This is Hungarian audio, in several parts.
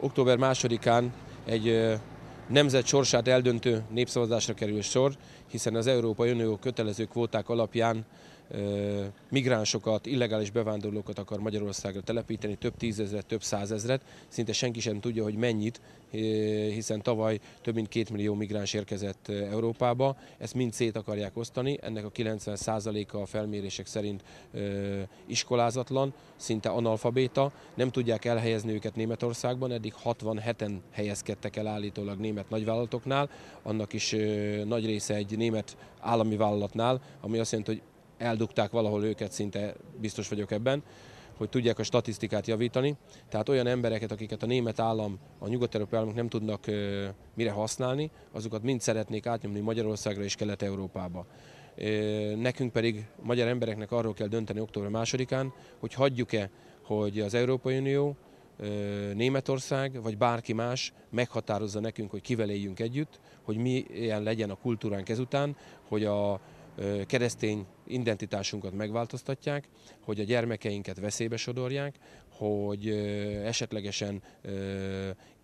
október másodikán egy nemzet sorsát eldöntő népszavazásra kerül sor, hiszen az Európai Unió kötelező kvóták alapján migránsokat, illegális bevándorlókat akar Magyarországra telepíteni, több tízezret, több százezret, szinte senki sem tudja, hogy mennyit, hiszen tavaly több mint két millió migráns érkezett Európába, ezt mind szét akarják osztani, ennek a 90%-a a felmérések szerint iskolázatlan, szinte analfabéta, nem tudják elhelyezni őket Németországban, eddig 67-en helyezkedtek el állítólag német nagyvállalatoknál, annak is nagy része egy német állami vállalatnál, ami azt jelenti, hogy eldugták valahol őket, szinte biztos vagyok ebben, hogy tudják a statisztikát javítani. Tehát olyan embereket, akiket a német állam, a nyugat-európai államok nem tudnak mire használni, azokat mind szeretnék átnyomni Magyarországra és Kelet-Európába. Nekünk pedig, magyar embereknek arról kell dönteni október másodikán, hogy hagyjuk-e, hogy az Európai Unió, Németország, vagy bárki más meghatározza nekünk, hogy kivel éljünk együtt, hogy milyen legyen a kultúránk ezután, hogy a keresztény identitásunkat megváltoztatják, hogy a gyermekeinket veszélybe sodorják, hogy esetlegesen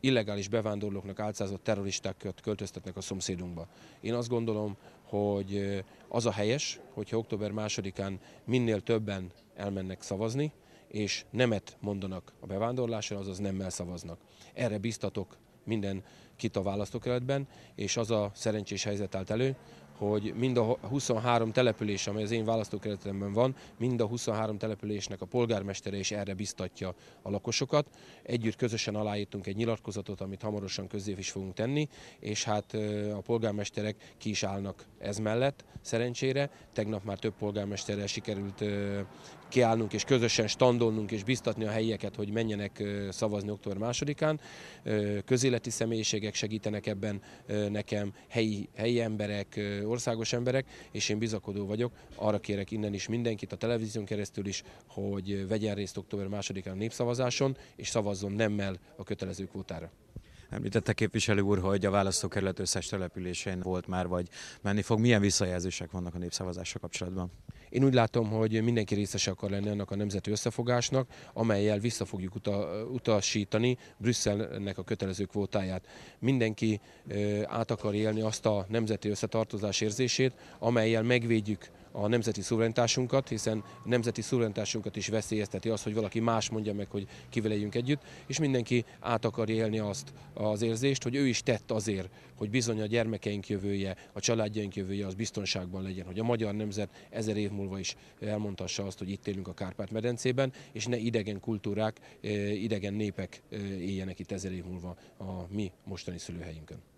illegális bevándorlóknak álcázott terroristákat költöztetnek a szomszédunkba. Én azt gondolom, hogy az a helyes, hogyha október másodikán minél többen elmennek szavazni, és nemet mondanak a bevándorlásra, azaz nemmel szavaznak. Erre biztatok minden kit a választókeretben, és az a szerencsés helyzet állt elő, hogy mind a 23 település, amely az én választókeretemben van, mind a 23 településnek a polgármestere is erre biztatja a lakosokat. Együtt közösen aláírtunk egy nyilatkozatot, amit hamarosan közé is fogunk tenni, és hát a polgármesterek ki is állnak ez mellett, szerencsére. Tegnap már több polgármesterrel sikerült kiállnunk és közösen standolnunk és biztatni a helyieket, hogy menjenek szavazni október másodikán. Közéleti személyiségek segítenek ebben nekem, helyi, helyi emberek, országos emberek, és én bizakodó vagyok. Arra kérek innen is mindenkit, a televízión keresztül is, hogy vegyen részt október 2-án a népszavazáson, és szavazzon nemmel a kötelező kvótára. Említette képviselő úr, hogy a választókerület összes településén volt már, vagy menni fog. Milyen visszajelzések vannak a népszavazásra kapcsolatban? Én úgy látom, hogy mindenki részese akar lenni annak a nemzeti összefogásnak, amelyel vissza fogjuk uta, utasítani Brüsszelnek a kötelező kvótáját. Mindenki át akar élni azt a nemzeti összetartozás érzését, amelyel megvédjük a nemzeti szuverenitásunkat, hiszen a nemzeti szuverenitásunkat is veszélyezteti az, hogy valaki más mondja meg, hogy kivel együtt, és mindenki át akarja élni azt az érzést, hogy ő is tett azért, hogy bizony a gyermekeink jövője, a családjaink jövője az biztonságban legyen, hogy a magyar nemzet ezer év múlva is elmondhassa azt, hogy itt élünk a Kárpát-medencében, és ne idegen kultúrák, eh, idegen népek eh, éljenek itt ezer év múlva a mi mostani szülőhelyünkön.